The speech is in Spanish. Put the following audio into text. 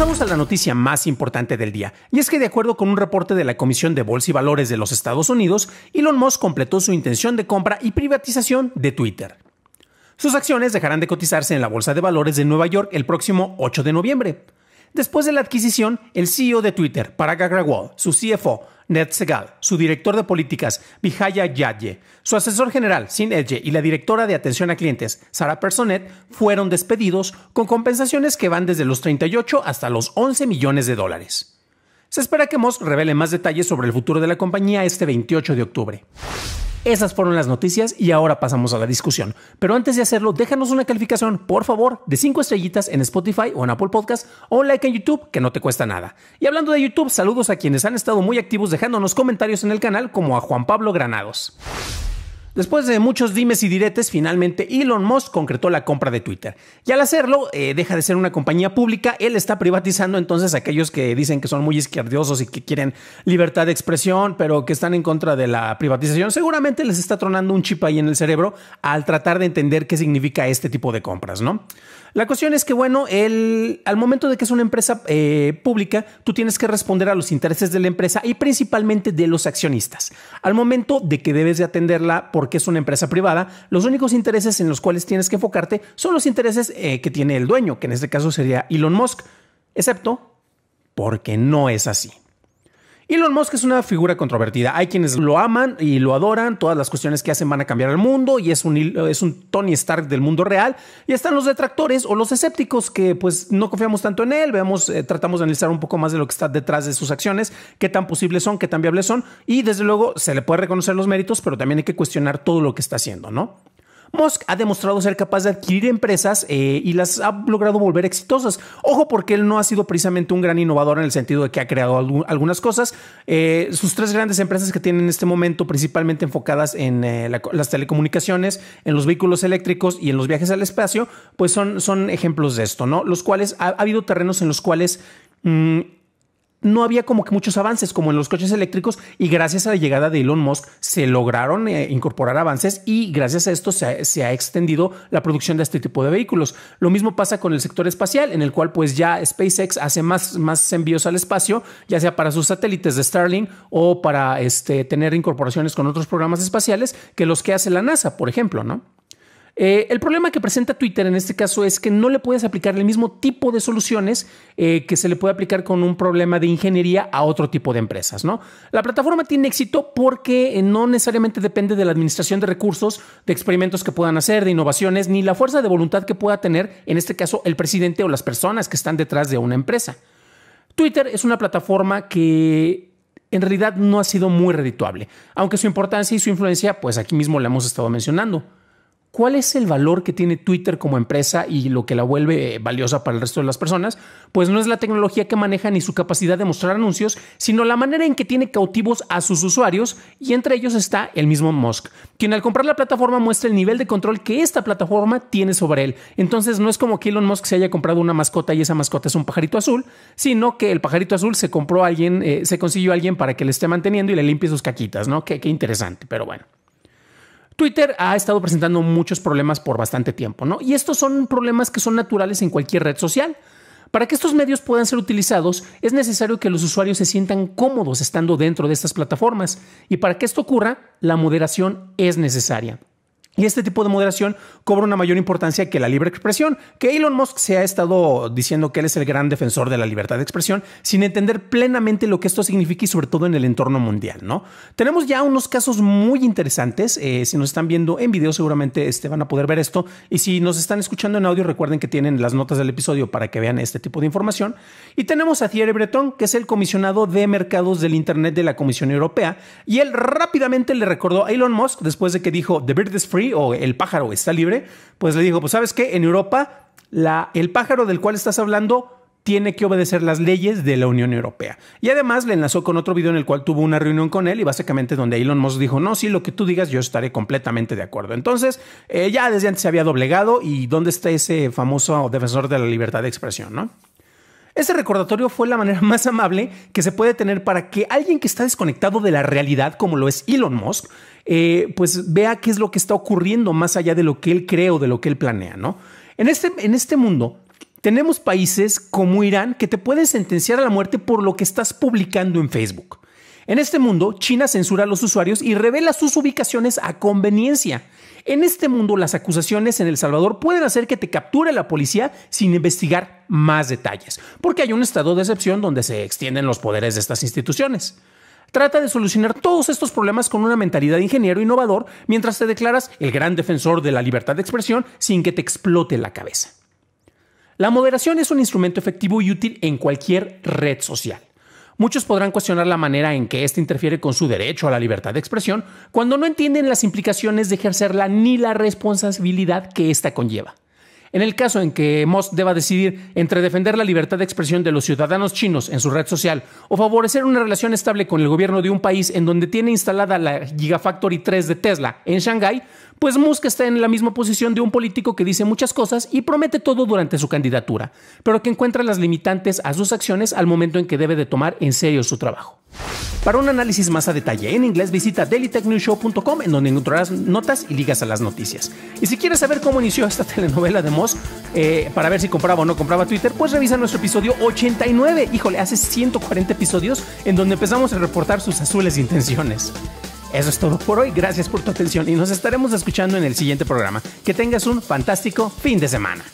Pasamos a la noticia más importante del día, y es que de acuerdo con un reporte de la Comisión de Bolsa y Valores de los Estados Unidos, Elon Musk completó su intención de compra y privatización de Twitter. Sus acciones dejarán de cotizarse en la Bolsa de Valores de Nueva York el próximo 8 de noviembre. Después de la adquisición, el CEO de Twitter, Parag Agrawal, su CFO, Ned Segal, su director de políticas, Vijaya Yadye, su asesor general, Sin Edge, y la directora de atención a clientes, Sara Personet, fueron despedidos con compensaciones que van desde los 38 hasta los 11 millones de dólares. Se espera que Moss revele más detalles sobre el futuro de la compañía este 28 de octubre. Esas fueron las noticias y ahora pasamos a la discusión. Pero antes de hacerlo, déjanos una calificación, por favor, de 5 estrellitas en Spotify o en Apple Podcast o un like en YouTube, que no te cuesta nada. Y hablando de YouTube, saludos a quienes han estado muy activos dejándonos comentarios en el canal, como a Juan Pablo Granados. Después de muchos dimes y diretes, finalmente Elon Musk concretó la compra de Twitter. Y al hacerlo, eh, deja de ser una compañía pública, él está privatizando entonces a aquellos que dicen que son muy izquierdosos y que quieren libertad de expresión, pero que están en contra de la privatización. Seguramente les está tronando un chip ahí en el cerebro al tratar de entender qué significa este tipo de compras, ¿no? La cuestión es que, bueno, al momento de que es una empresa eh, pública, tú tienes que responder a los intereses de la empresa y principalmente de los accionistas. Al momento de que debes de atenderla porque es una empresa privada, los únicos intereses en los cuales tienes que enfocarte son los intereses eh, que tiene el dueño, que en este caso sería Elon Musk, excepto porque no es así. Elon Musk es una figura controvertida. Hay quienes lo aman y lo adoran. Todas las cuestiones que hacen van a cambiar el mundo y es un, es un Tony Stark del mundo real. Y están los detractores o los escépticos que pues no confiamos tanto en él. Veamos, eh, tratamos de analizar un poco más de lo que está detrás de sus acciones, qué tan posibles son, qué tan viables son. Y desde luego se le puede reconocer los méritos, pero también hay que cuestionar todo lo que está haciendo, ¿no? Musk ha demostrado ser capaz de adquirir empresas eh, y las ha logrado volver exitosas. Ojo porque él no ha sido precisamente un gran innovador en el sentido de que ha creado algunas cosas. Eh, sus tres grandes empresas que tienen en este momento, principalmente enfocadas en eh, las telecomunicaciones, en los vehículos eléctricos y en los viajes al espacio, pues son, son ejemplos de esto, ¿no? Los cuales ha, habido terrenos en los cuales... Mm, no había como que muchos avances como en los coches eléctricos y gracias a la llegada de Elon Musk se lograron eh, incorporar avances y gracias a esto se ha, extendido la producción de este tipo de vehículos. Lo mismo pasa con el sector espacial en el cual pues ya SpaceX hace más, más envíos al espacio, ya sea para sus satélites de Starlink o para este, tener incorporaciones con otros programas espaciales que los que hace la NASA, por ejemplo, ¿no? Eh, el problema que presenta Twitter en este caso es que no le puedes aplicar el mismo tipo de soluciones eh, que se le puede aplicar con un problema de ingeniería a otro tipo de empresas, La plataforma tiene éxito porque eh, no necesariamente depende de la administración de recursos, de experimentos que puedan hacer, de innovaciones, ni la fuerza de voluntad que pueda tener, en este caso, el presidente o las personas que están detrás de una empresa. Twitter es una plataforma que en realidad no ha sido muy redituable, aunque su importancia y su influencia, pues aquí mismo la hemos estado mencionando. ¿Cuál es el valor que tiene Twitter como empresa y lo que la vuelve eh, valiosa para el resto de las personas? Pues no es la tecnología que maneja ni su capacidad de mostrar anuncios, sino la manera en que tiene cautivos a sus usuarios y entre ellos está el mismo Musk, quien al comprar la plataforma muestra el nivel de control que esta plataforma tiene sobre él. Entonces no es como que Elon Musk se haya comprado una mascota y esa mascota es un pajarito azul, sino que el pajarito azul se compró a alguien, eh, se consiguió a alguien para que le esté manteniendo y le limpie sus caquitas, ¿no? qué interesante, pero bueno. Twitter ha estado presentando muchos problemas por bastante tiempo, ¿no? Y estos son problemas que son naturales en cualquier red social. Para que estos medios puedan ser utilizados, es necesario que los usuarios se sientan cómodos estando dentro de estas plataformas. Y para que esto ocurra, la moderación es necesaria. Y este tipo de moderación cobra una mayor importancia que la libre expresión, que Elon Musk se ha estado diciendo que él es el gran defensor de la libertad de expresión, sin entender plenamente lo que esto significa y sobre todo en el entorno mundial, ¿no? Tenemos ya unos casos muy interesantes, eh, si nos están viendo en video seguramente este, van a poder ver esto, y si nos están escuchando en audio recuerden que tienen las notas del episodio para que vean este tipo de información. Y tenemos a Thierry Breton, que es el comisionado de mercados del Internet de la Comisión Europea, y él rápidamente le recordó a Elon Musk, después de que dijo, The Bird is free, o el pájaro está libre, pues le dijo, pues sabes que en Europa el pájaro del cual estás hablando tiene que obedecer las leyes de la Unión Europea. Y además le enlazó con otro video en el cual tuvo una reunión con él y básicamente donde Elon Musk dijo, no, sí, lo que tú digas yo estaré completamente de acuerdo. Entonces, eh, ya desde antes se había doblegado y dónde está ese famoso defensor de la libertad de expresión, ¿no? Ese recordatorio fue la manera más amable que se puede tener para que alguien que está desconectado de la realidad, como lo es Elon Musk, eh, pues vea qué es lo que está ocurriendo más allá de lo que él cree o de lo que él planea, ¿no? En este, en este mundo tenemos países como Irán que te pueden sentenciar a la muerte por lo que estás publicando en Facebook. En este mundo, China censura a los usuarios y revela sus ubicaciones a conveniencia. En este mundo, las acusaciones en El Salvador pueden hacer que te capture la policía sin investigar más detalles, porque hay un estado de excepción donde se extienden los poderes de estas instituciones. Trata de solucionar todos estos problemas con una mentalidad de ingeniero innovador mientras te declaras el gran defensor de la libertad de expresión sin que te explote la cabeza. La moderación es un instrumento efectivo y útil en cualquier red social. Muchos podrán cuestionar la manera en que éste interfiere con su derecho a la libertad de expresión cuando no entienden las implicaciones de ejercerla ni la responsabilidad que ésta conlleva. En el caso en que Musk deba decidir entre defender la libertad de expresión de los ciudadanos chinos en su red social o favorecer una relación estable con el gobierno de un país en donde tiene instalada la Gigafactory 3 de Tesla en Shanghái, pues Musk está en la misma posición de un político que dice muchas cosas y promete todo durante su candidatura, pero que encuentra las limitantes a sus acciones al momento en que debe de tomar en serio su trabajo. Para un análisis más a detalle en inglés, visita dailytechnewshow.com en donde encontrarás notas y ligas a las noticias. Y si quieres saber cómo inició esta telenovela de Moss, eh, para ver si compraba o no compraba Twitter, pues revisa nuestro episodio 89. Híjole, hace 140 episodios en donde empezamos a reportar sus azules intenciones. Eso es todo por hoy, gracias por tu atención y nos estaremos escuchando en el siguiente programa. Que tengas un fantástico fin de semana.